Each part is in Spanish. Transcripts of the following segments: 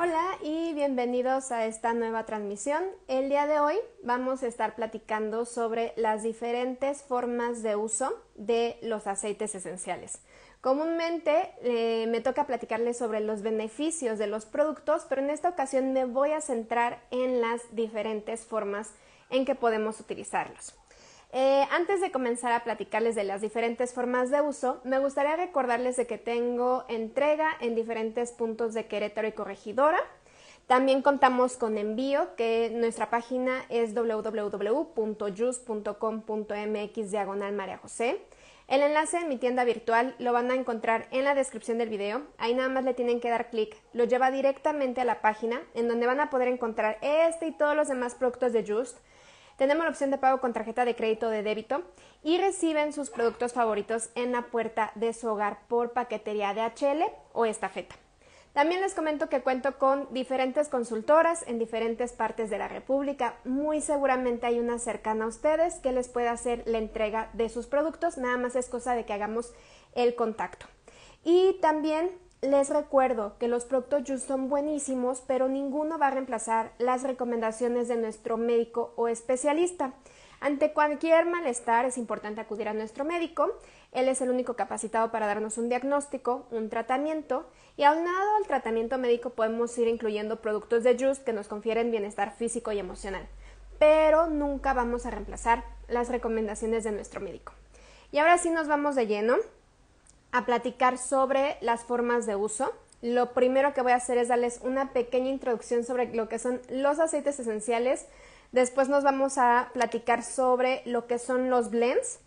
Hola y bienvenidos a esta nueva transmisión. El día de hoy vamos a estar platicando sobre las diferentes formas de uso de los aceites esenciales. Comúnmente eh, me toca platicarles sobre los beneficios de los productos, pero en esta ocasión me voy a centrar en las diferentes formas en que podemos utilizarlos. Eh, antes de comenzar a platicarles de las diferentes formas de uso, me gustaría recordarles de que tengo entrega en diferentes puntos de Querétaro y Corregidora. También contamos con envío, que nuestra página es www.just.com.mx diagonal María José. El enlace de mi tienda virtual lo van a encontrar en la descripción del video. Ahí nada más le tienen que dar clic. Lo lleva directamente a la página en donde van a poder encontrar este y todos los demás productos de Just tenemos la opción de pago con tarjeta de crédito o de débito y reciben sus productos favoritos en la puerta de su hogar por paquetería de HL o estafeta. También les comento que cuento con diferentes consultoras en diferentes partes de la República. Muy seguramente hay una cercana a ustedes que les pueda hacer la entrega de sus productos. Nada más es cosa de que hagamos el contacto. Y también les recuerdo que los productos Just son buenísimos, pero ninguno va a reemplazar las recomendaciones de nuestro médico o especialista. Ante cualquier malestar es importante acudir a nuestro médico. Él es el único capacitado para darnos un diagnóstico, un tratamiento y aunado al tratamiento médico podemos ir incluyendo productos de Just que nos confieren bienestar físico y emocional. Pero nunca vamos a reemplazar las recomendaciones de nuestro médico. Y ahora sí nos vamos de lleno a platicar sobre las formas de uso. Lo primero que voy a hacer es darles una pequeña introducción sobre lo que son los aceites esenciales. Después nos vamos a platicar sobre lo que son los blends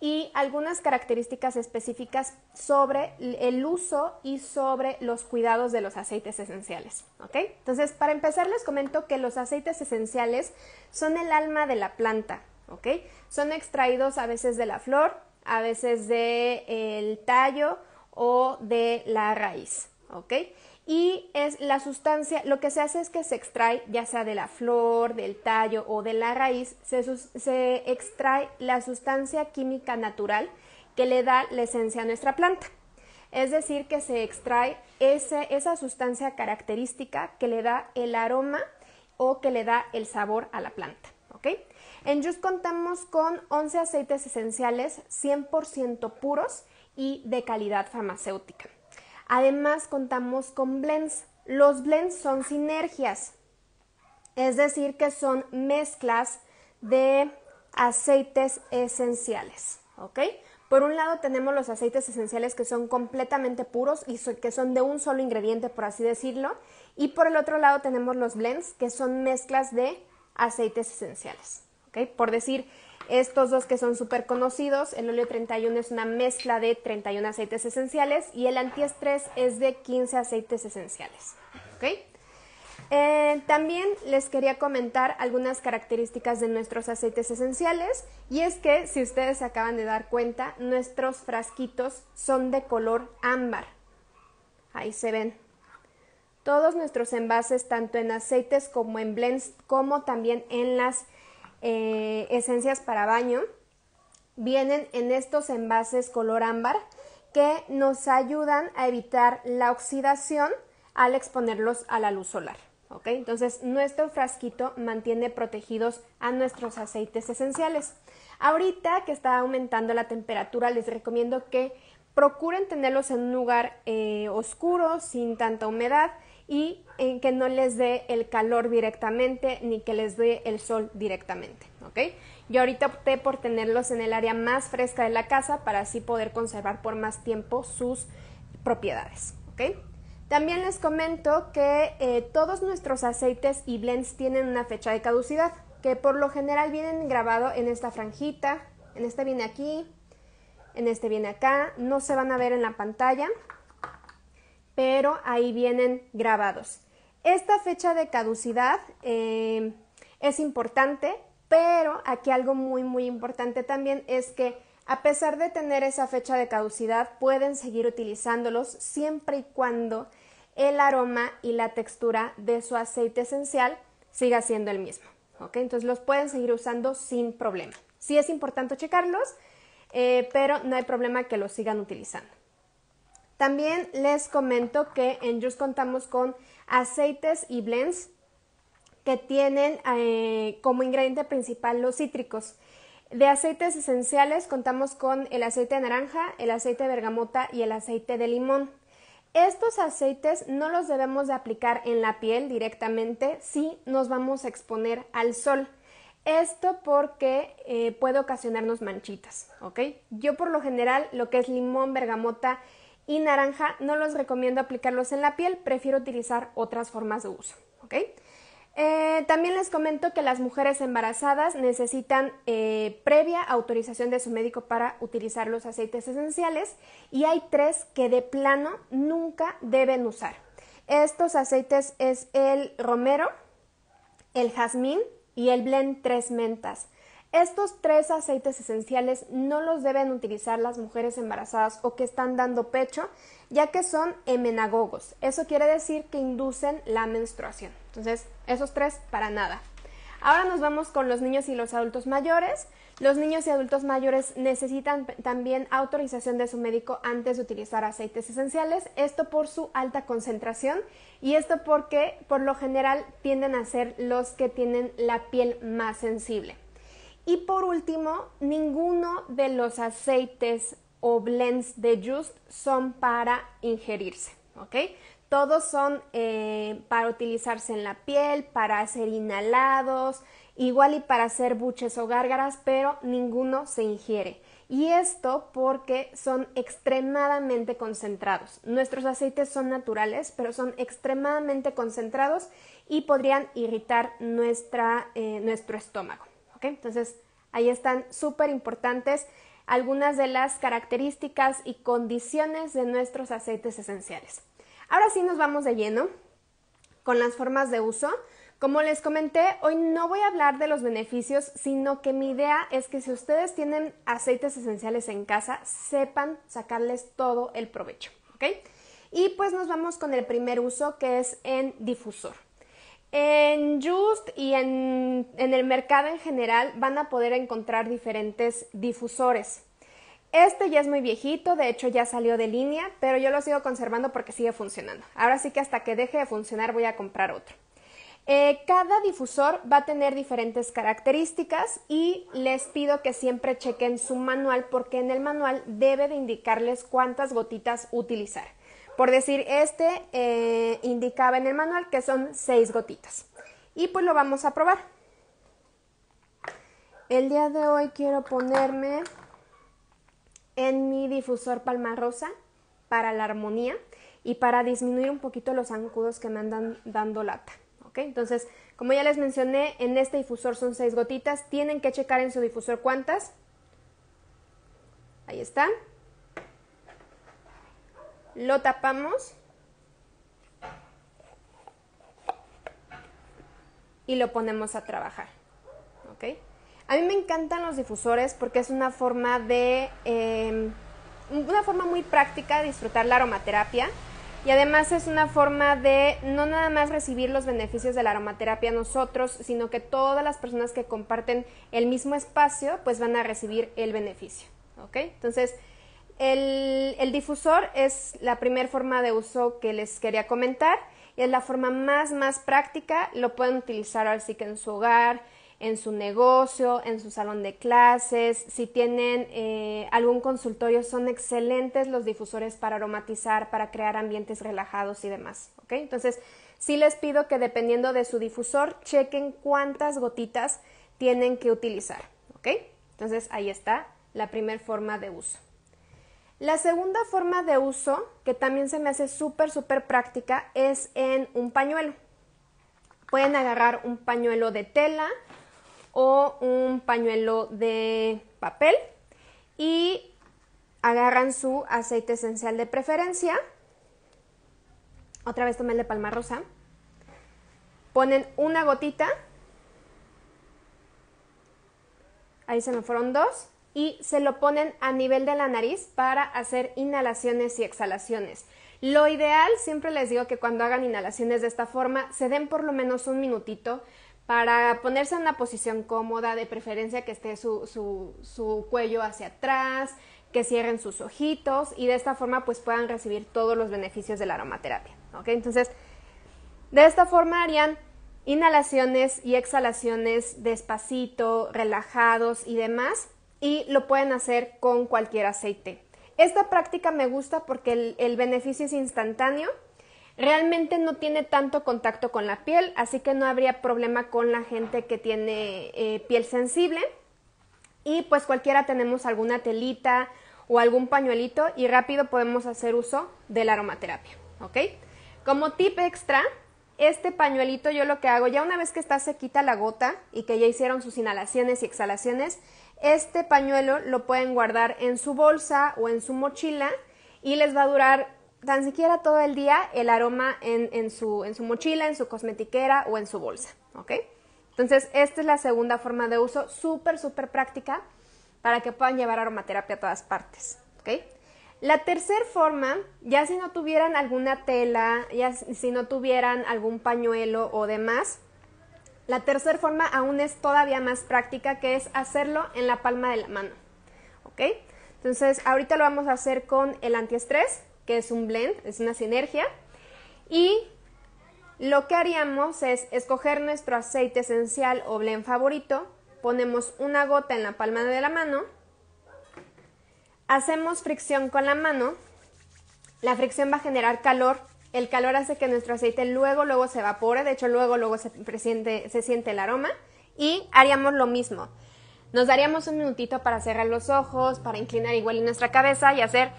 y algunas características específicas sobre el uso y sobre los cuidados de los aceites esenciales. ¿ok? Entonces, para empezar, les comento que los aceites esenciales son el alma de la planta. Son extraídos a veces de la flor, a veces de el tallo o de la raíz, ¿ok? Y es la sustancia, lo que se hace es que se extrae, ya sea de la flor, del tallo o de la raíz, se, extrae la sustancia química natural que le da la esencia a nuestra planta. Es decir, que se extrae esa sustancia característica que le da el aroma o que le da el sabor a la planta. En Just contamos con 11 aceites esenciales 100% puros y de calidad farmacéutica. Además contamos con blends. Los blends son sinergias, es decir, que son mezclas de aceites esenciales, Por un lado tenemos los aceites esenciales que son completamente puros y que son de un solo ingrediente, por así decirlo. Y por el otro lado tenemos los blends, que son mezclas de aceites esenciales. Por decir, estos dos que son súper conocidos, el óleo 31 es una mezcla de 31 aceites esenciales y el antiestrés es de 15 aceites esenciales. Eh, también les quería comentar algunas características de nuestros aceites esenciales y es que si ustedes acaban de dar cuenta, nuestros frasquitos son de color ámbar. Ahí se ven, todos nuestros envases, tanto en aceites como en blends, como también en las eh, esencias para baño, vienen en estos envases color ámbar que nos ayudan a evitar la oxidación al exponerlos a la luz solar. Entonces, nuestro frasquito mantiene protegidos a nuestros aceites esenciales. Ahorita que está aumentando la temperatura, les recomiendo que procuren tenerlos en un lugar eh, oscuro, sin tanta humedad, y en que no les dé el calor directamente ni que les dé el sol directamente, ¿ok? Yo ahorita opté por tenerlos en el área más fresca de la casa para así poder conservar por más tiempo sus propiedades, ¿ok? También les comento que eh, todos nuestros aceites y blends tienen una fecha de caducidad, que por lo general vienen grabado en esta franjita, en este viene aquí, en este viene acá, no se van a ver en la pantalla, pero ahí vienen grabados. Esta fecha de caducidad eh, es importante, pero aquí algo muy, muy importante también es que a pesar de tener esa fecha de caducidad, pueden seguir utilizándolos siempre y cuando el aroma y la textura de su aceite esencial siga siendo el mismo. ¿ok? Entonces los pueden seguir usando sin problema. Sí es importante checarlos, eh, pero no hay problema que los sigan utilizando. También les comento que en Juice contamos con aceites y blends que tienen eh, como ingrediente principal los cítricos. De aceites esenciales contamos con el aceite de naranja, el aceite de bergamota y el aceite de limón. Estos aceites no los debemos de aplicar en la piel directamente si nos vamos a exponer al sol. Esto porque eh, puede ocasionarnos manchitas, ¿ok? Yo por lo general lo que es limón, bergamota y naranja, no los recomiendo aplicarlos en la piel, prefiero utilizar otras formas de uso. Eh, también les comento que las mujeres embarazadas necesitan eh, previa autorización de su médico para utilizar los aceites esenciales y hay tres que de plano nunca deben usar. Estos aceites es el romero, el jazmín y el blend tres mentas. Estos tres aceites esenciales no los deben utilizar las mujeres embarazadas o que están dando pecho, ya que son emenagogos. Eso quiere decir que inducen la menstruación. Entonces, esos tres para nada. Ahora nos vamos con los niños y los adultos mayores. Los niños y adultos mayores necesitan también autorización de su médico antes de utilizar aceites esenciales, esto por su alta concentración y esto porque por lo general tienden a ser los que tienen la piel más sensible. Y por último, ninguno de los aceites o blends de Just son para ingerirse, ¿ok? Todos son eh, para utilizarse en la piel, para hacer inhalados, igual y para hacer buches o gárgaras, pero ninguno se ingiere. Y esto porque son extremadamente concentrados. Nuestros aceites son naturales, pero son extremadamente concentrados y podrían irritar nuestra, eh, nuestro estómago. Entonces, ahí están súper importantes algunas de las características y condiciones de nuestros aceites esenciales. Ahora sí nos vamos de lleno con las formas de uso. Como les comenté, hoy no voy a hablar de los beneficios, sino que mi idea es que si ustedes tienen aceites esenciales en casa, sepan sacarles todo el provecho, Y pues nos vamos con el primer uso que es en difusor. En Just y en, el mercado en general van a poder encontrar diferentes difusores. Este ya es muy viejito, de hecho ya salió de línea, pero yo lo sigo conservando porque sigue funcionando. Ahora sí que hasta que deje de funcionar voy a comprar otro. Eh, cada difusor va a tener diferentes características y les pido que siempre chequen su manual porque en el manual debe de indicarles cuántas gotitas utilizar. Por decir, este eh, indicaba en el manual que son seis gotitas. Y pues lo vamos a probar. El día de hoy quiero ponerme en mi difusor palma rosa para la armonía y para disminuir un poquito los ancudos que me andan dando lata. ¿ok? Entonces, como ya les mencioné, en este difusor son seis gotitas. Tienen que checar en su difusor cuántas. Ahí están lo tapamos y lo ponemos a trabajar. A mí me encantan los difusores porque es una forma de em, una forma muy práctica de disfrutar la aromaterapia y además es una forma de no nada más recibir los beneficios de la aromaterapia nosotros, sino que todas las personas que comparten el mismo espacio pues van a recibir el beneficio, ¿ok? Entonces el, difusor es la primera forma de uso que les quería comentar y es la forma más, más práctica. Lo pueden utilizar así que en su hogar, en su negocio, en su salón de clases. Si tienen eh, algún consultorio, son excelentes los difusores para aromatizar, para crear ambientes relajados y demás. Entonces, sí les pido que dependiendo de su difusor, chequen cuántas gotitas tienen que utilizar. Entonces, ahí está la primera forma de uso. La segunda forma de uso, que también se me hace súper, súper práctica, es en un pañuelo. Pueden agarrar un pañuelo de tela o un pañuelo de papel y agarran su aceite esencial de preferencia. Otra vez tomé el de palma rosa. Ponen una gotita. Ahí se me fueron dos y se lo ponen a nivel de la nariz para hacer inhalaciones y exhalaciones. Lo ideal, siempre les digo que cuando hagan inhalaciones de esta forma, se den por lo menos un minutito para ponerse en una posición cómoda, de preferencia que esté su, cuello hacia atrás, que cierren sus ojitos y de esta forma pues puedan recibir todos los beneficios de la aromaterapia. Entonces, de esta forma harían inhalaciones y exhalaciones despacito, relajados y demás y lo pueden hacer con cualquier aceite. Esta práctica me gusta porque el, beneficio es instantáneo. Realmente no tiene tanto contacto con la piel, así que no habría problema con la gente que tiene eh, piel sensible. Y pues cualquiera tenemos alguna telita o algún pañuelito y rápido podemos hacer uso de la aromaterapia. ¿Ok? Como tip extra, este pañuelito yo lo que hago, ya una vez que está sequita la gota y que ya hicieron sus inhalaciones y exhalaciones, este pañuelo lo pueden guardar en su bolsa o en su mochila y les va a durar tan siquiera todo el día el aroma en, su, su mochila, en su cosmetiquera o en su bolsa. ¿ok? Entonces, esta es la segunda forma de uso, súper, súper práctica para que puedan llevar aromaterapia a todas partes. ¿ok? La tercera forma, ya si no tuvieran alguna tela, ya si no tuvieran algún pañuelo o demás, la tercera forma aún es todavía más práctica, que es hacerlo en la palma de la mano. ¿Ok? Entonces, ahorita lo vamos a hacer con el antiestrés, que es un blend, es una sinergia. Y lo que haríamos es escoger nuestro aceite esencial o blend favorito, ponemos una gota en la palma de la mano, hacemos fricción con la mano, la fricción va a generar calor el calor hace que nuestro aceite luego, luego se evapore, de hecho luego, luego se, se siente el aroma y haríamos lo mismo. Nos daríamos un minutito para cerrar los ojos, para inclinar igual nuestra cabeza y hacer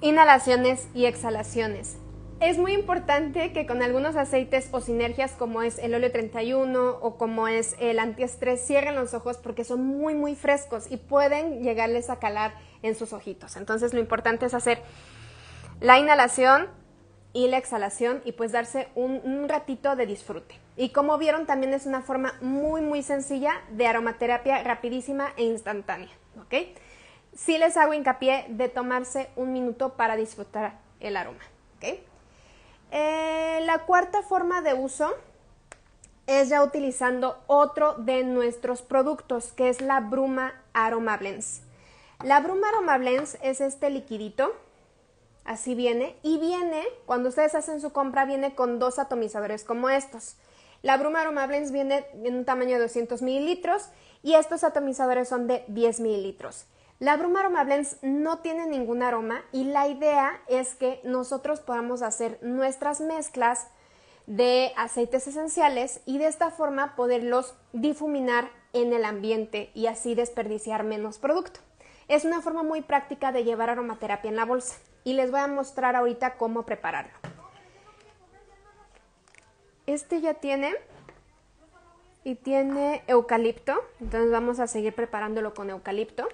inhalaciones y exhalaciones. Es muy importante que con algunos aceites o sinergias como es el óleo 31 o como es el antiestrés cierren los ojos porque son muy muy frescos y pueden llegarles a calar en sus ojitos. Entonces lo importante es hacer la inhalación y la exhalación y pues darse un, ratito de disfrute. Y como vieron también es una forma muy muy sencilla de aromaterapia rapidísima e instantánea, ¿ok? Sí les hago hincapié de tomarse un minuto para disfrutar el aroma, ¿ok? Eh, la cuarta forma de uso es ya utilizando otro de nuestros productos que es la bruma blends La bruma blends es este liquidito Así viene. Y viene, cuando ustedes hacen su compra, viene con dos atomizadores como estos. La Bruma Aroma viene en un tamaño de 200 mililitros y estos atomizadores son de 10 mililitros. La Bruma Aroma no tiene ningún aroma y la idea es que nosotros podamos hacer nuestras mezclas de aceites esenciales y de esta forma poderlos difuminar en el ambiente y así desperdiciar menos producto. Es una forma muy práctica de llevar aromaterapia en la bolsa y les voy a mostrar ahorita cómo prepararlo. Este ya tiene y tiene eucalipto, entonces vamos a seguir preparándolo con eucalipto.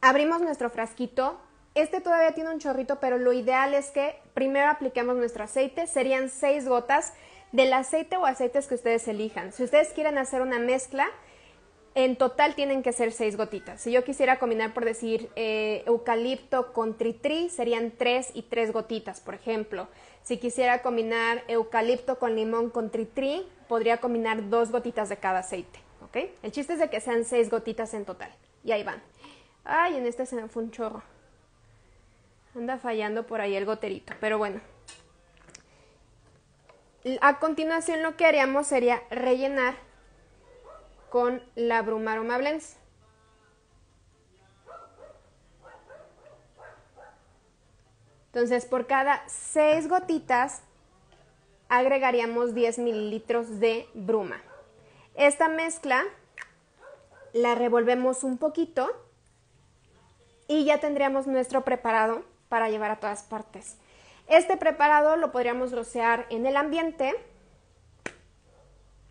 Abrimos nuestro frasquito. Este todavía tiene un chorrito, pero lo ideal es que primero apliquemos nuestro aceite. Serían seis gotas del aceite o aceites que ustedes elijan. Si ustedes quieren hacer una mezcla, en total tienen que ser seis gotitas. Si yo quisiera combinar, por decir, eh, eucalipto con tritri, serían tres y tres gotitas, por ejemplo. Si quisiera combinar eucalipto con limón con tritri, podría combinar dos gotitas de cada aceite. ¿ok? El chiste es de que sean seis gotitas en total. Y ahí van. Ay, en este se me fue un chorro. Anda fallando por ahí el goterito, pero bueno. A continuación lo que haríamos sería rellenar con la bruma Blends. Entonces, por cada 6 gotitas agregaríamos 10 mililitros de bruma. Esta mezcla la revolvemos un poquito y ya tendríamos nuestro preparado para llevar a todas partes. Este preparado lo podríamos rocear en el ambiente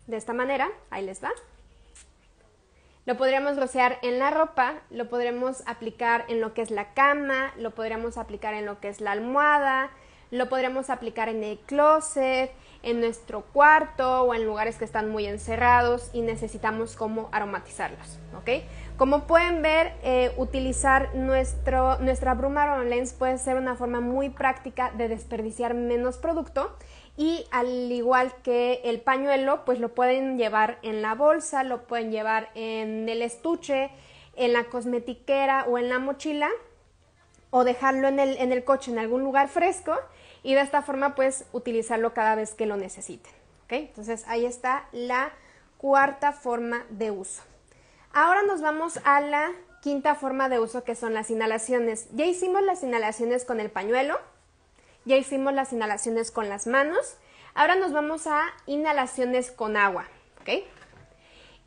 de esta manera, ahí les va. Lo podríamos rociar en la ropa, lo podríamos aplicar en lo que es la cama, lo podríamos aplicar en lo que es la almohada, lo podríamos aplicar en el closet, en nuestro cuarto o en lugares que están muy encerrados y necesitamos cómo aromatizarlos, Como pueden ver, eh, utilizar nuestro, nuestra bruma Lens puede ser una forma muy práctica de desperdiciar menos producto y al igual que el pañuelo, pues lo pueden llevar en la bolsa, lo pueden llevar en el estuche, en la cosmetiquera o en la mochila o dejarlo en el, en el coche en algún lugar fresco y de esta forma pues utilizarlo cada vez que lo necesiten. ¿okay? Entonces ahí está la cuarta forma de uso. Ahora nos vamos a la quinta forma de uso que son las inhalaciones. Ya hicimos las inhalaciones con el pañuelo, ya hicimos las inhalaciones con las manos. Ahora nos vamos a inhalaciones con agua,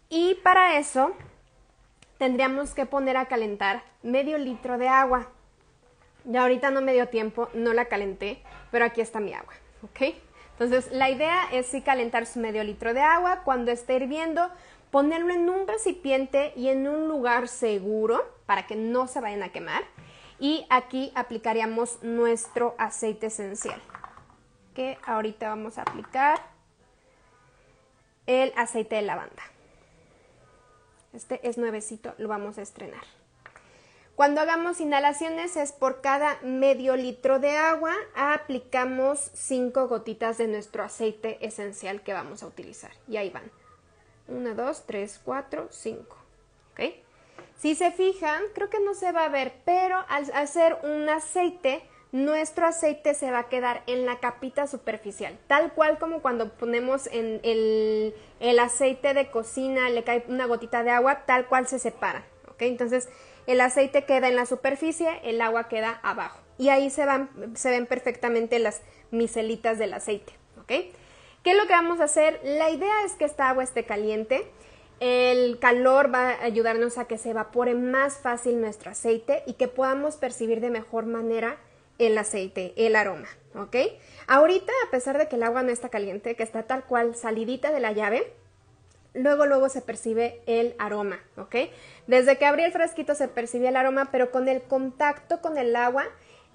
Y para eso tendríamos que poner a calentar medio litro de agua. Ya ahorita no me dio tiempo, no la calenté, pero aquí está mi agua, Entonces la idea es sí calentar su medio litro de agua. Cuando esté hirviendo, ponerlo en un recipiente y en un lugar seguro para que no se vayan a quemar y aquí aplicaríamos nuestro aceite esencial que ahorita vamos a aplicar el aceite de lavanda. Este es nuevecito, lo vamos a estrenar. Cuando hagamos inhalaciones es por cada medio litro de agua aplicamos cinco gotitas de nuestro aceite esencial que vamos a utilizar. Y ahí van. 1, dos, tres, cuatro, cinco. ¿Ok? Si se fijan, creo que no se va a ver, pero al hacer un aceite, nuestro aceite se va a quedar en la capita superficial, tal cual como cuando ponemos en el, aceite de cocina, le cae una gotita de agua, tal cual se separa. ¿ok? Entonces, el aceite queda en la superficie, el agua queda abajo. Y ahí se, van, se ven perfectamente las micelitas del aceite. ¿ok? ¿Qué es lo que vamos a hacer? La idea es que esta agua esté caliente el calor va a ayudarnos a que se evapore más fácil nuestro aceite y que podamos percibir de mejor manera el aceite, el aroma, ¿ok? Ahorita, a pesar de que el agua no está caliente, que está tal cual salidita de la llave, luego, luego se percibe el aroma, ¿ok? Desde que abrí el frasquito se percibía el aroma, pero con el contacto con el agua,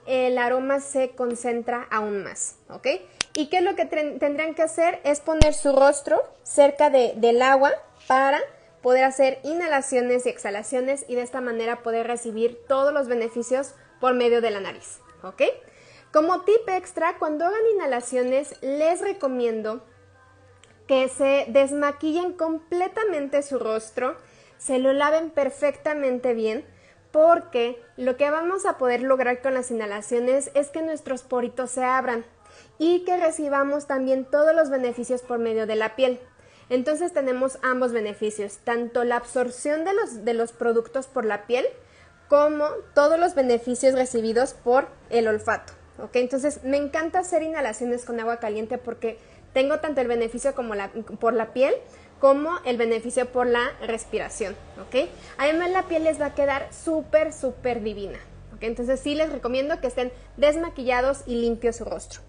el aroma se concentra aún más, ¿ok? ¿Y qué es lo que tendrían que hacer? Es poner su rostro cerca del agua para poder hacer inhalaciones y exhalaciones y de esta manera poder recibir todos los beneficios por medio de la nariz. Como tip extra, cuando hagan inhalaciones, les recomiendo que se desmaquillen completamente su rostro, se lo laven perfectamente bien, porque lo que vamos a poder lograr con las inhalaciones es que nuestros poritos se abran y que recibamos también todos los beneficios por medio de la piel. Entonces tenemos ambos beneficios, tanto la absorción de los, productos por la piel como todos los beneficios recibidos por el olfato. Entonces me encanta hacer inhalaciones con agua caliente porque tengo tanto el beneficio como por la piel como el beneficio por la respiración. Además la piel les va a quedar súper, súper divina. Entonces sí les recomiendo que estén desmaquillados y limpios su rostro.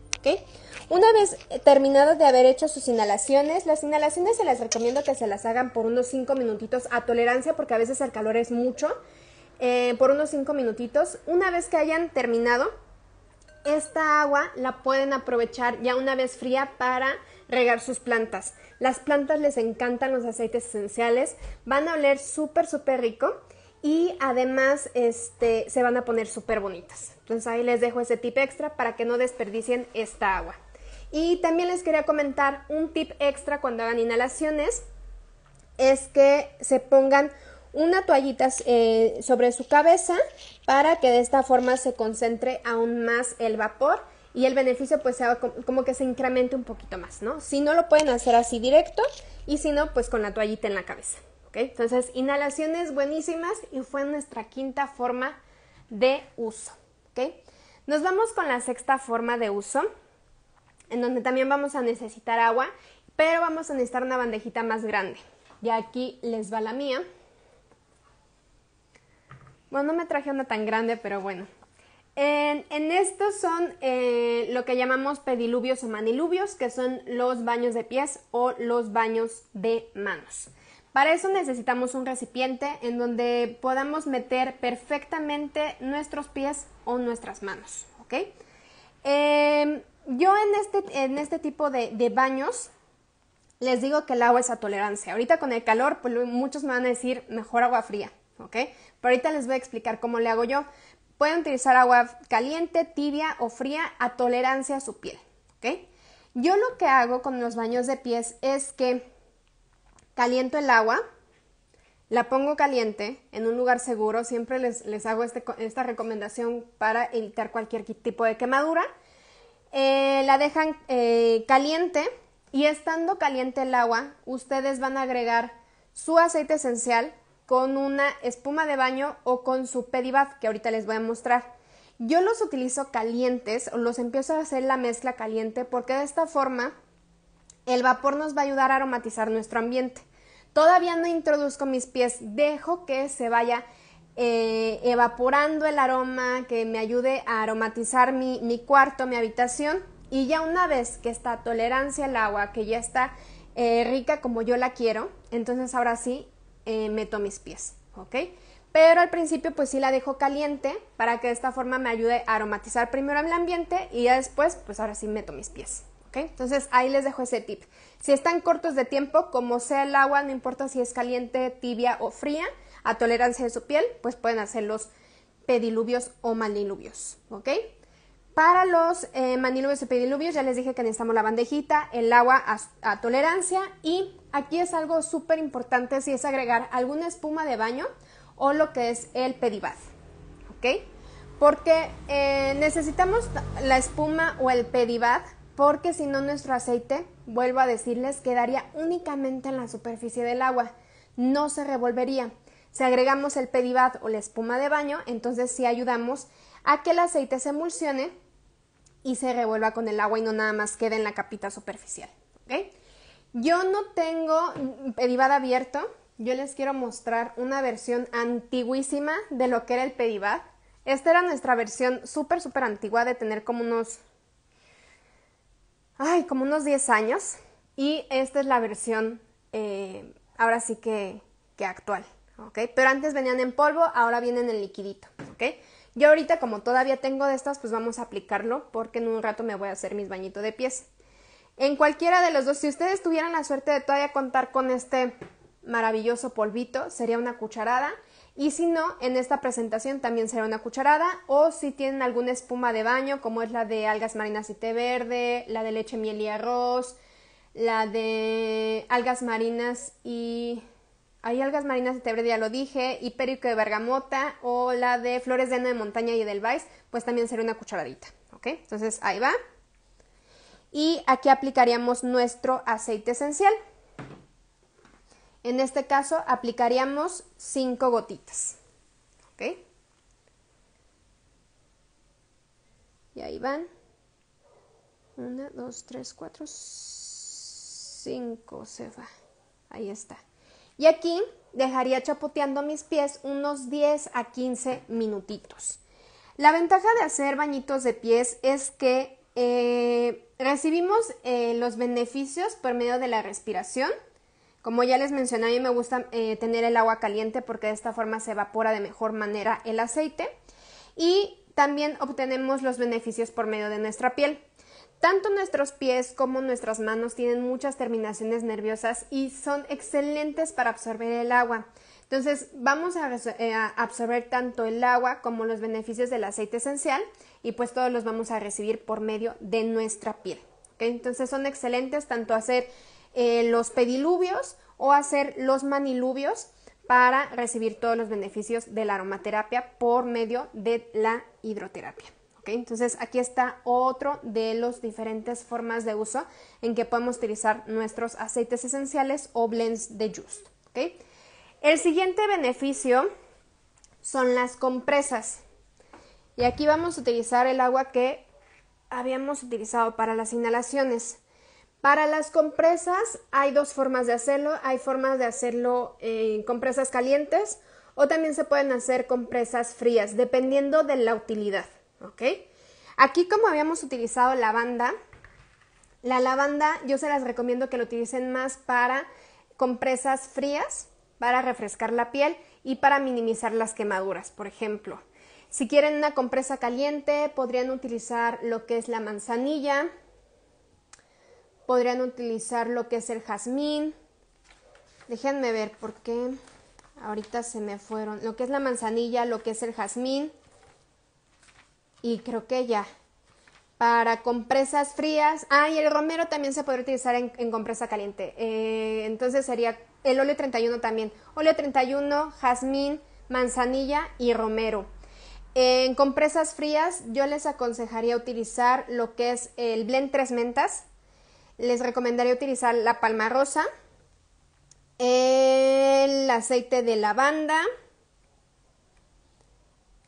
Una vez eh, terminado de haber hecho sus inhalaciones, las inhalaciones se las recomiendo que se las hagan por unos 5 minutitos a tolerancia porque a veces el calor es mucho, eh, por unos 5 minutitos. Una vez que hayan terminado, esta agua la pueden aprovechar ya una vez fría para regar sus plantas. Las plantas les encantan los aceites esenciales, van a oler súper, súper rico y además este, se van a poner súper bonitas. Entonces ahí les dejo ese tip extra para que no desperdicien esta agua. Y también les quería comentar un tip extra cuando hagan inhalaciones, es que se pongan una toallita eh, sobre su cabeza para que de esta forma se concentre aún más el vapor y el beneficio pues sea como que se incremente un poquito más, ¿no? Si no lo pueden hacer así directo y si no pues con la toallita en la cabeza. Entonces, inhalaciones buenísimas y fue nuestra quinta forma de uso, Nos vamos con la sexta forma de uso, en donde también vamos a necesitar agua, pero vamos a necesitar una bandejita más grande. Y aquí les va la mía. Bueno, no me traje una tan grande, pero bueno. En, estos son eh, lo que llamamos pedilubios o manilubios, que son los baños de pies o los baños de manos. Para eso necesitamos un recipiente en donde podamos meter perfectamente nuestros pies o nuestras manos, ¿ok? Em, yo en este, en este tipo de, baños les digo que el agua es a tolerancia. Ahorita con el calor, pues muchos me van a decir mejor agua fría, ¿ok? Pero ahorita les voy a explicar cómo le hago yo. Pueden utilizar agua caliente, tibia o fría a tolerancia a su piel, ¿ok? Yo lo que hago con los baños de pies es que Caliento el agua, la pongo caliente en un lugar seguro. Siempre les, hago este esta recomendación para evitar cualquier tipo de quemadura. Eh, la dejan eh, caliente y estando caliente el agua, ustedes van a agregar su aceite esencial con una espuma de baño o con su pedibat que ahorita les voy a mostrar. Yo los utilizo calientes o los empiezo a hacer la mezcla caliente porque de esta forma el vapor nos va a ayudar a aromatizar nuestro ambiente. Todavía no introduzco mis pies, dejo que se vaya eh, evaporando el aroma, que me ayude a aromatizar mi, cuarto, mi habitación. Y ya una vez que está tolerancia al agua, que ya está eh, rica como yo la quiero, entonces ahora sí eh, meto mis pies, ¿ok? Pero al principio pues sí la dejo caliente para que de esta forma me ayude a aromatizar primero el ambiente y ya después pues ahora sí meto mis pies. Entonces ahí les dejo ese tip. Si están cortos de tiempo, como sea el agua, no importa si es caliente, tibia o fría, a tolerancia de su piel, pues pueden hacer los pediluvios o maniluvios, Para los eh, maniluvios y pediluvios ya les dije que necesitamos la bandejita, el agua a, tolerancia y aquí es algo súper importante si es agregar alguna espuma de baño o lo que es el pedibath, Porque eh, necesitamos la espuma o el pedibath porque si no nuestro aceite, vuelvo a decirles, quedaría únicamente en la superficie del agua, no se revolvería. Si agregamos el pedivad o la espuma de baño, entonces sí ayudamos a que el aceite se emulsione y se revuelva con el agua y no nada más quede en la capita superficial. ¿okay? Yo no tengo pedivad abierto, yo les quiero mostrar una versión antiguísima de lo que era el pedivad. Esta era nuestra versión súper, súper antigua de tener como unos ay, como unos 10 años. Y esta es la versión, eh, ahora sí que, actual. ¿ok? Pero antes venían en polvo, ahora vienen en liquidito, ¿ok? Yo ahorita como todavía tengo de estas, pues vamos a aplicarlo porque en un rato me voy a hacer mis bañitos de pies. En cualquiera de los dos, si ustedes tuvieran la suerte de todavía contar con este maravilloso polvito, sería una cucharada. Y si no, en esta presentación también será una cucharada o si tienen alguna espuma de baño como es la de algas marinas y té verde, la de leche, miel y arroz, la de algas marinas y... Hay algas marinas y té verde, ya lo dije, y perico de bergamota o la de flores de heno de montaña y del vice, pues también será una cucharadita, ¿ok? Entonces ahí va. Y aquí aplicaríamos nuestro aceite esencial. En este caso aplicaríamos 5 gotitas. ¿Ok? Y ahí van. 1, 2, 3, 4, 5 se va. Ahí está. Y aquí dejaría chapoteando mis pies unos 10 a 15 minutitos. La ventaja de hacer bañitos de pies es que eh, recibimos eh, los beneficios por medio de la respiración como ya les mencioné, a mí me gusta eh, tener el agua caliente porque de esta forma se evapora de mejor manera el aceite y también obtenemos los beneficios por medio de nuestra piel. Tanto nuestros pies como nuestras manos tienen muchas terminaciones nerviosas y son excelentes para absorber el agua. Entonces vamos a, eh, absorber tanto el agua como los beneficios del aceite esencial y pues todos los vamos a recibir por medio de nuestra piel. Entonces son excelentes tanto hacer eh, los pediluvios o hacer los maniluvios para recibir todos los beneficios de la aromaterapia por medio de la hidroterapia. Entonces aquí está otro de las diferentes formas de uso en que podemos utilizar nuestros aceites esenciales o blends de juice. El siguiente beneficio son las compresas. Y aquí vamos a utilizar el agua que habíamos utilizado para las inhalaciones. Para las compresas hay dos formas de hacerlo. Hay formas de hacerlo en compresas calientes o también se pueden hacer compresas frías, dependiendo de la utilidad. ¿ok? Aquí como habíamos utilizado lavanda, la lavanda yo se las recomiendo que lo utilicen más para compresas frías, para refrescar la piel y para minimizar las quemaduras, por ejemplo. Si quieren una compresa caliente, podrían utilizar lo que es la manzanilla, Podrían utilizar lo que es el jazmín. Déjenme ver por qué. Ahorita se me fueron. Lo que es la manzanilla, lo que es el jazmín. Y creo que ya. Para compresas frías. Ah, y el romero también se podría utilizar en, compresa caliente. Eh, entonces sería el óleo 31 también. Óleo 31, jazmín, manzanilla y romero. En compresas frías yo les aconsejaría utilizar lo que es el blend tres mentas les recomendaría utilizar la palma rosa, el aceite de lavanda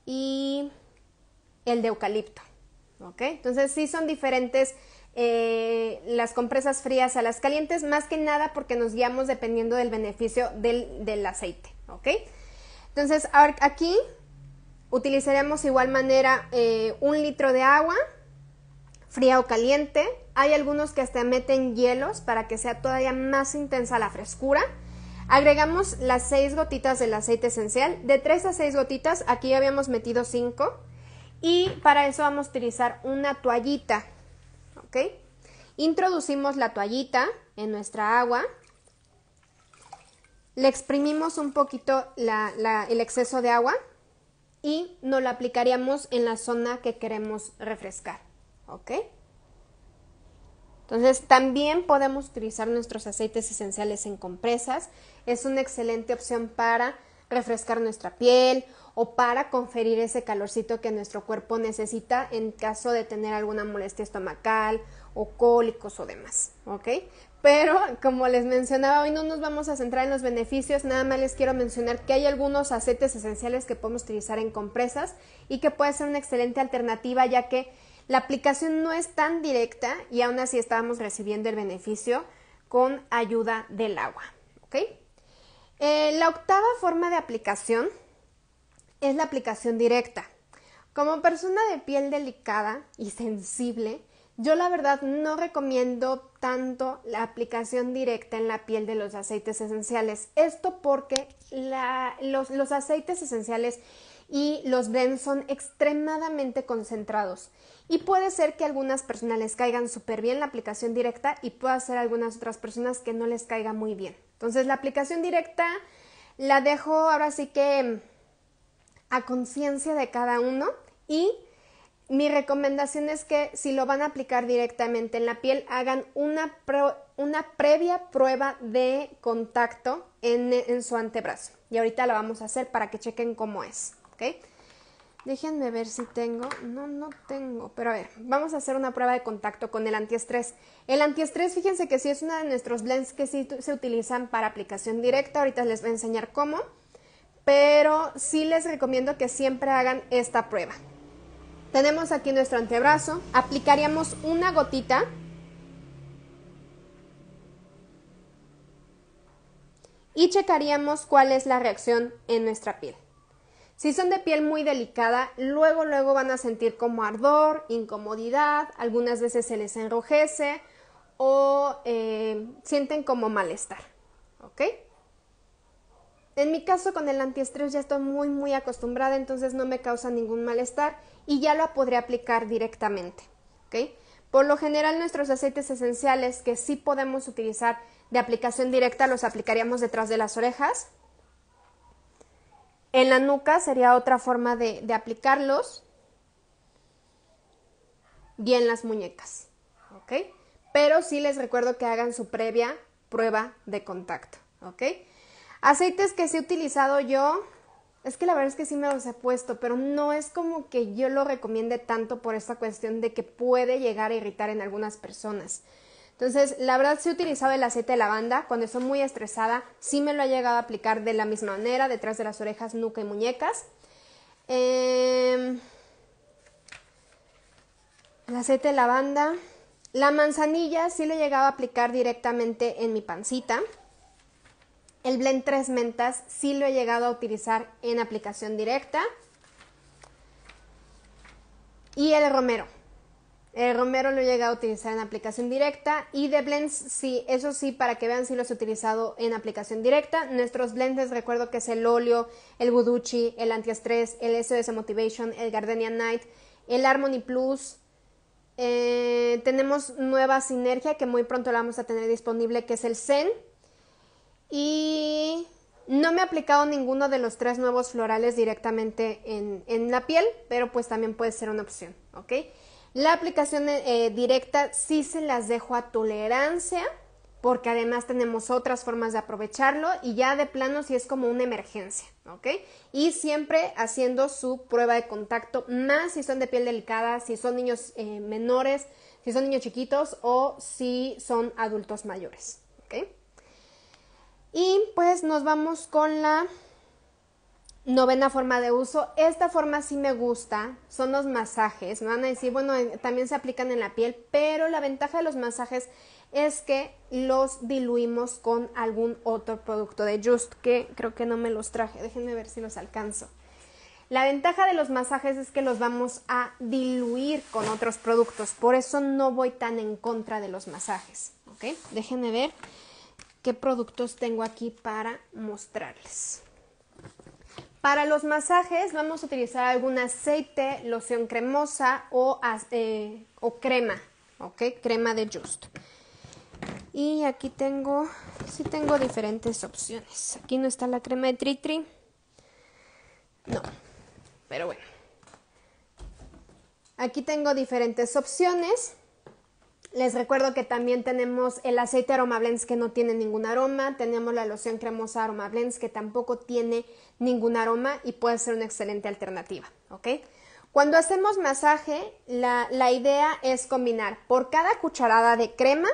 y el de eucalipto. ¿ok? Entonces sí son diferentes eh, las compresas frías a las calientes, más que nada porque nos guiamos dependiendo del beneficio del, aceite. ¿ok? Entonces aquí utilizaremos igual manera eh, un litro de agua fría o caliente. Hay algunos que hasta meten hielos para que sea todavía más intensa la frescura. Agregamos las 6 gotitas del aceite esencial, de 3 a 6 gotitas, aquí habíamos metido 5 y para eso vamos a utilizar una toallita, Introducimos la toallita en nuestra agua, le exprimimos un poquito el exceso de agua y nos lo aplicaríamos en la zona que queremos refrescar. ¿Ok? Entonces también podemos utilizar nuestros aceites esenciales en compresas. Es una excelente opción para refrescar nuestra piel o para conferir ese calorcito que nuestro cuerpo necesita en caso de tener alguna molestia estomacal o cólicos o demás, ¿ok? Pero como les mencionaba, hoy no nos vamos a centrar en los beneficios, nada más les quiero mencionar que hay algunos aceites esenciales que podemos utilizar en compresas y que puede ser una excelente alternativa ya que la aplicación no es tan directa y aún así estábamos recibiendo el beneficio con ayuda del agua. Eh, la octava forma de aplicación es la aplicación directa. Como persona de piel delicada y sensible, yo la verdad no recomiendo tanto la aplicación directa en la piel de los aceites esenciales. Esto porque los, aceites esenciales y los DEN son extremadamente concentrados y puede ser que a algunas personas les caigan súper bien la aplicación directa y pueda ser algunas otras personas que no les caiga muy bien. Entonces la aplicación directa la dejo ahora sí que mm, a conciencia de cada uno y mi recomendación es que si lo van a aplicar directamente en la piel hagan una, previa prueba de contacto en, su antebrazo. Y ahorita la vamos a hacer para que chequen cómo es. ¿ok? Déjenme ver si tengo. No, no tengo. Pero a ver, vamos a hacer una prueba de contacto con el antiestrés. El antiestrés, fíjense que sí es uno de nuestros blends que sí se utilizan para aplicación directa. Ahorita les voy a enseñar cómo. Pero sí les recomiendo que siempre hagan esta prueba. Tenemos aquí nuestro antebrazo. Aplicaríamos una gotita. Y checaríamos cuál es la reacción en nuestra piel. Si son de piel muy delicada, luego luego van a sentir como ardor, incomodidad, algunas veces se les enrojece o eh, sienten como malestar, ¿ok? En mi caso con el antiestrés ya estoy muy muy acostumbrada, entonces no me causa ningún malestar y ya lo podré aplicar directamente, ¿ok? Por lo general nuestros aceites esenciales que sí podemos utilizar de aplicación directa los aplicaríamos detrás de las orejas, en la nuca sería otra forma de, aplicarlos y en las muñecas, ¿ok? Pero sí les recuerdo que hagan su previa prueba de contacto, ¿ok? Aceites que sí he utilizado yo, es que la verdad es que sí me los he puesto, pero no es como que yo lo recomiende tanto por esta cuestión de que puede llegar a irritar en algunas personas. Entonces, la verdad sí utilizado el aceite de lavanda cuando estoy muy estresada, sí me lo ha llegado a aplicar de la misma manera, detrás de las orejas, nuca y muñecas. Em, el aceite de lavanda, la manzanilla sí le llegado a aplicar directamente en mi pancita. El blend tres mentas sí lo he llegado a utilizar en aplicación directa. Y el romero, eh, Romero lo he llegado a utilizar en aplicación directa y de blends sí, eso sí, para que vean si los he utilizado en aplicación directa. Nuestros blends recuerdo que es el óleo, el guduchi, el antiestrés, el SOS Motivation, el Gardenia Night, el Harmony Plus. Eh, tenemos nueva sinergia que muy pronto la vamos a tener disponible, que es el Zen. Y no me he aplicado ninguno de los tres nuevos florales directamente en, en la piel, pero pues también puede ser una opción, ¿ok? La aplicación eh, eh, directa sí se las dejo a tolerancia, porque además tenemos otras formas de aprovecharlo y ya de plano si es como una emergencia, ¿ok? Y siempre haciendo su prueba de contacto, más si son de piel delicada, si son niños eh, menores, si son niños chiquitos o si son adultos mayores, ¿ok? Y pues nos vamos con la Novena forma de uso. Esta forma sí me gusta. Son los masajes. Me van a decir, bueno, eh, también se aplican en la piel, pero la ventaja de los masajes es que los diluimos con algún otro producto de Just, que creo que no me los traje. Déjenme ver si los alcanzo. La ventaja de los masajes es que los vamos a diluir con otros productos. Por eso no voy tan en contra de los masajes. ¿Ok? Déjenme ver qué productos tengo aquí para mostrarles. Para los masajes vamos a utilizar algún aceite, loción cremosa o, eh, o crema, ¿ok? Crema de Just. Y aquí tengo, sí tengo diferentes opciones. Aquí no está la crema de tritri, No, pero bueno. Aquí tengo diferentes opciones. Les recuerdo que también tenemos el aceite Aroma que no tiene ningún aroma, tenemos la loción cremosa Aroma que tampoco tiene ningún aroma y puede ser una excelente alternativa, ¿ok? Cuando hacemos masaje, la, idea es combinar por cada cucharada de crema,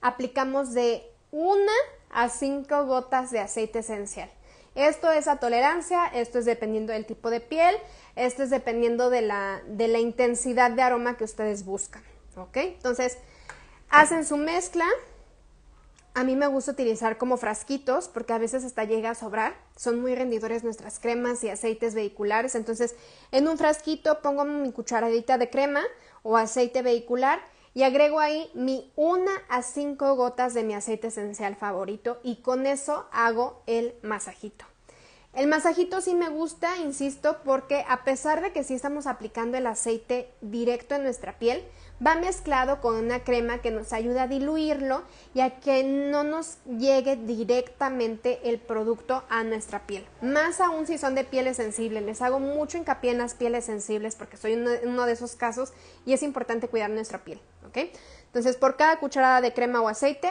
aplicamos de una a cinco gotas de aceite esencial. Esto es a tolerancia, esto es dependiendo del tipo de piel, esto es dependiendo de la, de la intensidad de aroma que ustedes buscan, ¿ok? Entonces, Hacen su mezcla. A mí me gusta utilizar como frasquitos porque a veces hasta llega a sobrar. Son muy rendidores nuestras cremas y aceites vehiculares. Entonces, en un frasquito pongo mi cucharadita de crema o aceite vehicular y agrego ahí mi una a cinco gotas de mi aceite esencial favorito y con eso hago el masajito. El masajito sí me gusta, insisto, porque a pesar de que sí estamos aplicando el aceite directo en nuestra piel, va mezclado con una crema que nos ayuda a diluirlo y a que no nos llegue directamente el producto a nuestra piel. Más aún si son de pieles sensibles. Les hago mucho hincapié en las pieles sensibles porque soy uno, de esos casos y es importante cuidar nuestra piel. ¿ok? Entonces, por cada cucharada de crema o aceite,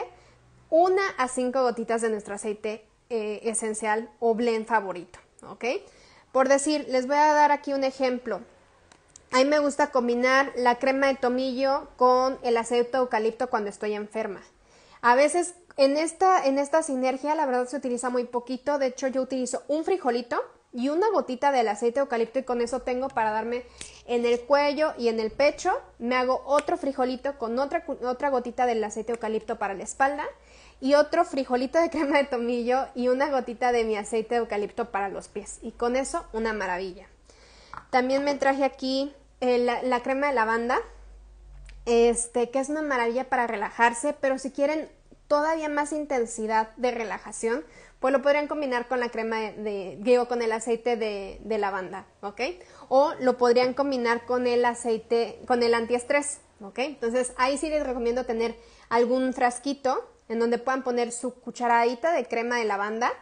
una a cinco gotitas de nuestro aceite eh, esencial o blend favorito. ¿ok? Por decir, les voy a dar aquí un ejemplo. A mí me gusta combinar la crema de tomillo con el aceite de eucalipto cuando estoy enferma. A veces en esta, en esta sinergia la verdad se utiliza muy poquito, de hecho yo utilizo un frijolito y una gotita del aceite de eucalipto y con eso tengo para darme en el cuello y en el pecho. Me hago otro frijolito con otra, otra gotita del aceite de eucalipto para la espalda y otro frijolito de crema de tomillo y una gotita de mi aceite de eucalipto para los pies. Y con eso una maravilla. También me traje aquí eh, la, crema de lavanda, este, que es una maravilla para relajarse, pero si quieren todavía más intensidad de relajación, pues lo podrían combinar con la crema de, digo, con el aceite de, de lavanda, ¿ok? O lo podrían combinar con el aceite, con el antiestrés, ¿ok? Entonces ahí sí les recomiendo tener algún frasquito en donde puedan poner su cucharadita de crema de lavanda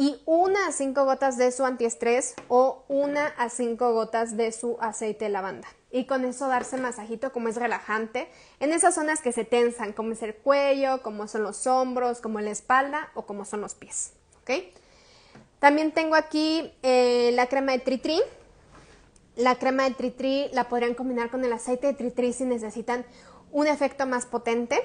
y una a cinco gotas de su antiestrés o una a cinco gotas de su aceite de lavanda. Y con eso darse masajito como es relajante en esas zonas que se tensan, como es el cuello, como son los hombros, como la espalda o como son los pies. También tengo aquí eh, la crema de tritri. La crema de tritri la podrían combinar con el aceite de tritri si necesitan un efecto más potente.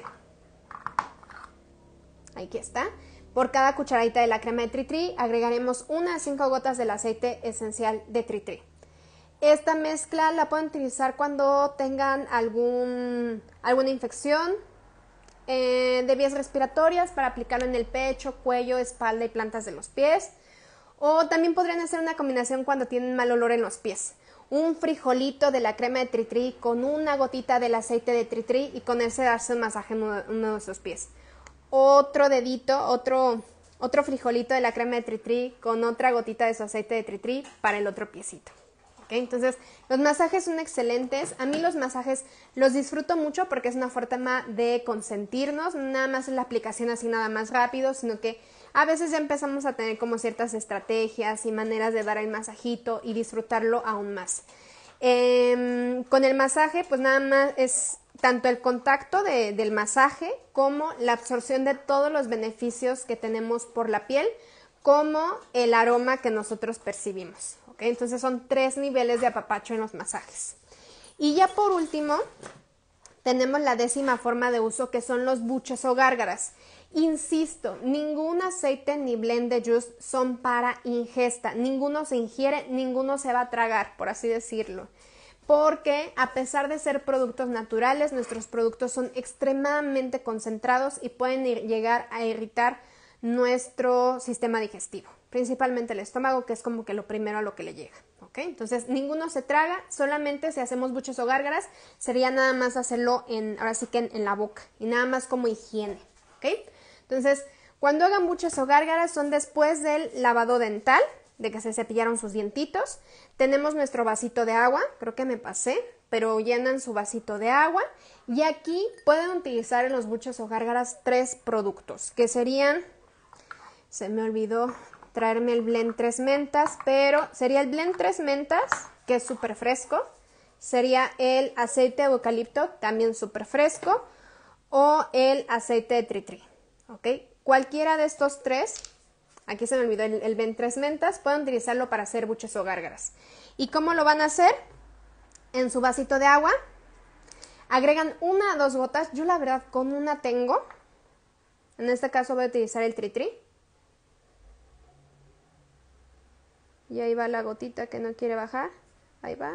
Aquí está. Por cada cucharadita de la crema de tritri agregaremos una a 5 gotas del aceite esencial de tritri. Esta mezcla la pueden utilizar cuando tengan alguna infección eh, de vías respiratorias para aplicarlo en el pecho, cuello, espalda y plantas de los pies. O también podrían hacer una combinación cuando tienen mal olor en los pies. Un frijolito de la crema de tritri con una gotita del aceite de tritri y con ese darse un masaje en uno de sus pies otro dedito, otro, otro frijolito de la crema de tritri con otra gotita de su aceite de tritri para el otro piecito. Entonces, los masajes son excelentes. A mí los masajes los disfruto mucho porque es una forma de consentirnos. Nada más es la aplicación así nada más rápido, sino que a veces ya empezamos a tener como ciertas estrategias y maneras de dar el masajito y disfrutarlo aún más. Em, con el masaje, pues nada más es tanto el contacto del masaje como la absorción de todos los beneficios que tenemos por la piel, como el aroma que nosotros percibimos. Entonces son tres niveles de apapacho en los masajes. Y ya por último, tenemos la décima forma de uso que son los buches o gárgaras. Insisto, ningún aceite ni blend de juice son para ingesta, ninguno se ingiere, ninguno se va a tragar, por así decirlo porque a pesar de ser productos naturales, nuestros productos son extremadamente concentrados y pueden llegar a irritar nuestro sistema digestivo, principalmente el estómago, que es como que lo primero a lo que le llega. Entonces, ninguno se traga, solamente si hacemos muchas o gárgaras, sería nada más hacerlo en, ahora sí que en, la boca, y nada más como higiene. Entonces, cuando hagan muchas o gárgaras son después del lavado dental, de que se cepillaron sus dientitos. Tenemos nuestro vasito de agua, creo que me pasé, pero llenan su vasito de agua. Y aquí pueden utilizar en los buches o gárgaras tres productos, que serían, se me olvidó traerme el blend tres mentas, pero sería el blend tres mentas, que es súper fresco. Sería el aceite de eucalipto, también súper fresco. O el aceite de tritri, ¿ok? Cualquiera de estos tres aquí se me olvidó el, el ventres mentas, pueden utilizarlo para hacer buches o gárgaras. ¿Y cómo lo van a hacer? En su vasito de agua, agregan una o dos gotas, yo la verdad con una tengo, en este caso voy a utilizar el tritri. Y ahí va la gotita que no quiere bajar. Ahí va.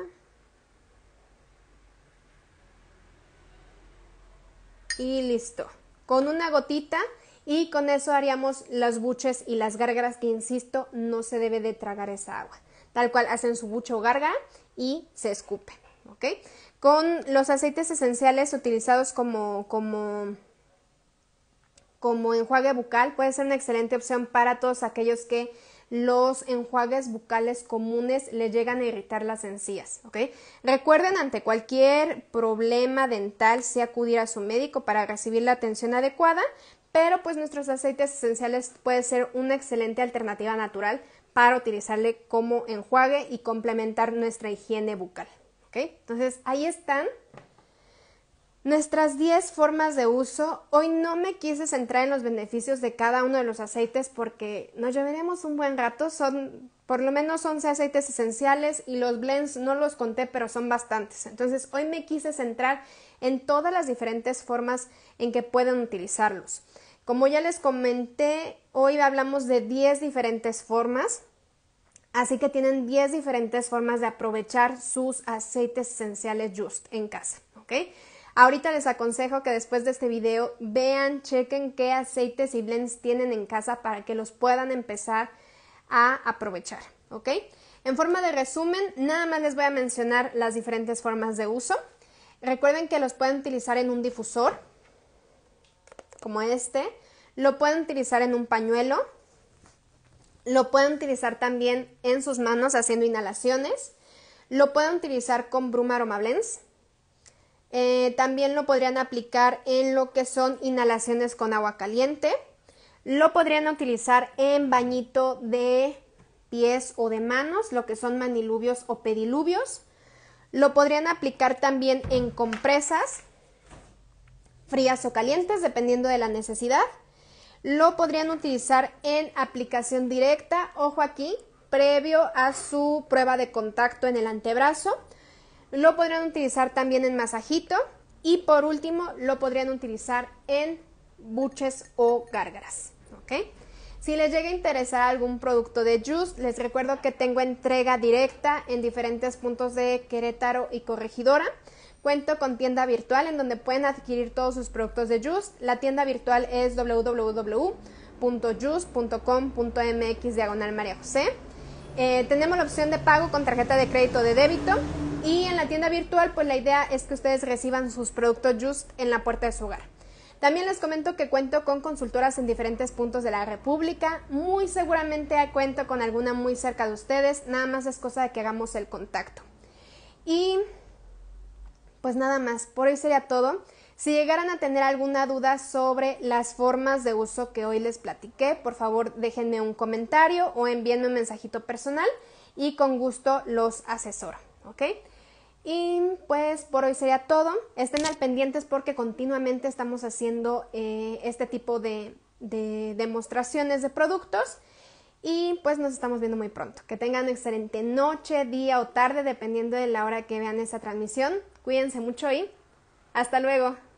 Y listo. Con una gotita y con eso haríamos las buches y las gárgaras que, insisto, no se debe de tragar esa agua. Tal cual hacen su bucho o garga y se escupen. ¿ok? Con los aceites esenciales utilizados como, como, como enjuague bucal puede ser una excelente opción para todos aquellos que los enjuagues bucales comunes le llegan a irritar las encías. ¿ok? Recuerden ante cualquier problema dental si acudir a su médico para recibir la atención adecuada, pero pues nuestros aceites esenciales puede ser una excelente alternativa natural para utilizarle como enjuague y complementar nuestra higiene bucal. ¿okay? Entonces ahí están nuestras 10 formas de uso. Hoy no me quise centrar en los beneficios de cada uno de los aceites porque nos llevaremos un buen rato. Son por lo menos 11 aceites esenciales y los blends no los conté, pero son bastantes. Entonces hoy me quise centrar en todas las diferentes formas en que pueden utilizarlos. Como ya les comenté, hoy hablamos de 10 diferentes formas. Así que tienen 10 diferentes formas de aprovechar sus aceites esenciales Just en casa, ¿ok? Ahorita les aconsejo que después de este video vean, chequen qué aceites y blends tienen en casa para que los puedan empezar a aprovechar, ¿ok? En forma de resumen, nada más les voy a mencionar las diferentes formas de uso. Recuerden que los pueden utilizar en un difusor, como este, lo pueden utilizar en un pañuelo, lo pueden utilizar también en sus manos haciendo inhalaciones, lo pueden utilizar con bruma Aroma Blends, eh, también lo podrían aplicar en lo que son inhalaciones con agua caliente lo podrían utilizar en bañito de pies o de manos, lo que son manilubios o pedilubios. Lo podrían aplicar también en compresas frías o calientes, dependiendo de la necesidad. Lo podrían utilizar en aplicación directa, ojo aquí, previo a su prueba de contacto en el antebrazo. Lo podrían utilizar también en masajito y por último lo podrían utilizar en buches o gárgaras. Si les llega a interesar algún producto de Juice, les recuerdo que tengo entrega directa en diferentes puntos de Querétaro y Corregidora. Cuento con tienda virtual en donde pueden adquirir todos sus productos de Juice. La tienda virtual es www.juice.com.mx diagonal María José. Eh, tenemos la opción de pago con tarjeta de crédito de débito y en la tienda virtual pues la idea es que ustedes reciban sus productos Just en la puerta de su hogar. También les comento que cuento con consultoras en diferentes puntos de la República. Muy seguramente cuento con alguna muy cerca de ustedes. Nada más es cosa de que hagamos el contacto. Y pues nada más, por hoy sería todo. Si llegaran a tener alguna duda sobre las formas de uso que hoy les platiqué, por favor déjenme un comentario o envíenme un mensajito personal y con gusto los asesoro, ¿ok? Y pues por hoy sería todo. Estén al pendientes porque continuamente estamos haciendo eh, este tipo de, demostraciones de productos. Y pues nos estamos viendo muy pronto. Que tengan excelente noche, día o tarde, dependiendo de la hora que vean esa transmisión. Cuídense mucho y hasta luego.